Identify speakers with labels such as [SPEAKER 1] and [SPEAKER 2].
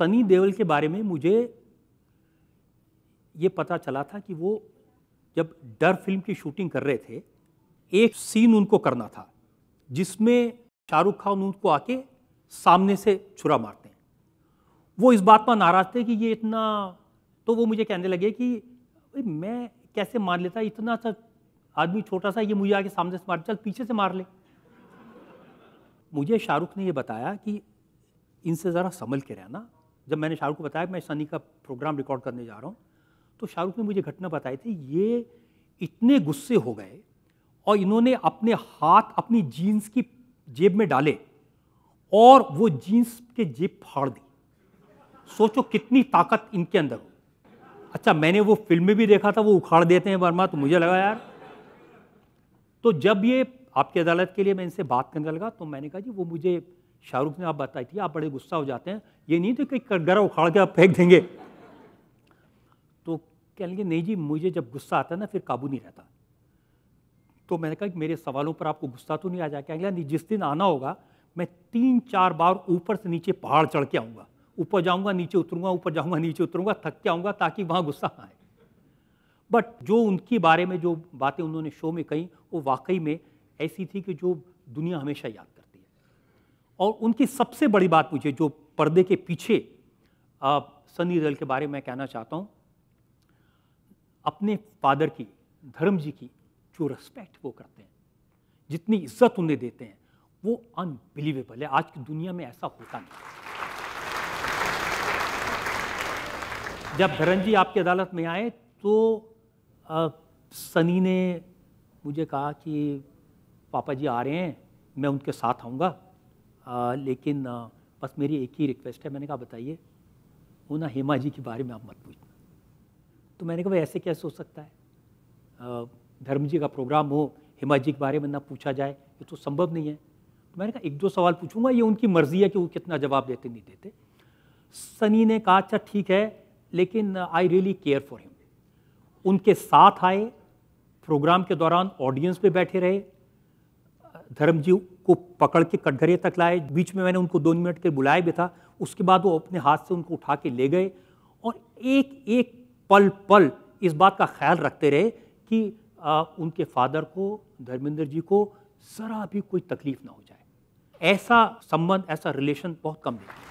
[SPEAKER 1] सनी देओल के बारे में मुझे ये पता चला था कि वो जब डर फिल्म की शूटिंग कर रहे थे एक सीन उनको करना था जिसमें शाहरुख खान उनको आके सामने से छुरा मारते हैं वो इस बात पर नाराज थे कि ये इतना तो वो मुझे कहने लगे कि मैं कैसे मार लेता इतना सा आदमी छोटा सा ये मुझे आके सामने से मार चल पीछे से मार ले मुझे शाहरुख ने ये बताया कि इनसे ज़रा संभल के रहना जब मैंने शाहरुख को बताया मैं सनी का प्रोग्राम रिकॉर्ड करने जा रहा हूँ तो शाहरुख ने मुझे घटना बताई थी ये इतने गुस्से हो गए और इन्होंने अपने हाथ अपनी जीन्स की जेब में डाले और वो जीन्स के जेब फाड़ दी सोचो कितनी ताकत इनके अंदर हो अच्छा मैंने वो फिल्म में भी देखा था वो उखाड़ देते हैं वर्मा तो मुझे लगा यार तो जब ये आपकी अदालत के लिए मैं इनसे बात करने लगा तो मैंने कहा जी वो मुझे शाहरुख ने आप बताई थी आप बड़े गुस्सा हो जाते हैं ये नहीं तो कि गरा उखाड़ के आप फेंक देंगे तो कह लेंगे नहीं जी मुझे जब गुस्सा आता है ना फिर काबू नहीं रहता तो मैंने कहा कि मेरे सवालों पर आपको गुस्सा तो नहीं आ जाएगा अगला नहीं जिस दिन आना होगा मैं तीन चार बार ऊपर से नीचे पहाड़ चढ़ के आऊँगा ऊपर जाऊँगा नीचे उतरूँगा ऊपर जाऊँगा नीचे उतरूँगा थक के आऊँगा ताकि वहाँ गुस्सा आए बट जो उनके बारे में जो बातें उन्होंने शो में कही वो वाकई में ऐसी थी कि जो दुनिया हमेशा याद करती है और उनकी सबसे बड़ी बात मुझे जो पर्दे के पीछे सनी दल के बारे में कहना चाहता हूँ अपने फादर की धर्म जी की जो रिस्पेक्ट वो करते हैं जितनी इज्जत उन्हें देते हैं वो अनबिलीवेबल है आज की दुनिया में ऐसा होता नहीं जब धरन जी आपकी अदालत में आए तो सनी ने मुझे कहा कि पापा जी आ रहे हैं मैं उनके साथ आऊँगा लेकिन आ, बस मेरी एक ही रिक्वेस्ट है मैंने कहा बताइए वो ना हेमा जी के बारे में आप मत पूछना तो मैंने कहा भाई ऐसे कैसे हो सकता है धर्म जी का प्रोग्राम हो हेमा जी के बारे में ना पूछा जाए ये तो संभव नहीं है तो मैंने कहा एक दो सवाल पूछूंगा ये उनकी मर्ज़ी है कि वो कितना जवाब देते नहीं देते सनी ने कहा अच्छा ठीक है लेकिन I really care for him उनके साथ आए प्रोग्राम के दौरान ऑडियंस पे बैठे रहे धर्मजीव को पकड़ के कटघरे तक लाए बीच में मैंने उनको दो मिनट के बुलाया भी था उसके बाद वो अपने हाथ से उनको उठा के ले गए और एक एक पल पल इस बात का ख्याल रखते रहे कि आ, उनके फादर को धर्मेंद्र जी को ज़रा भी कोई तकलीफ ना हो जाए ऐसा संबंध ऐसा रिलेशन बहुत कम देखा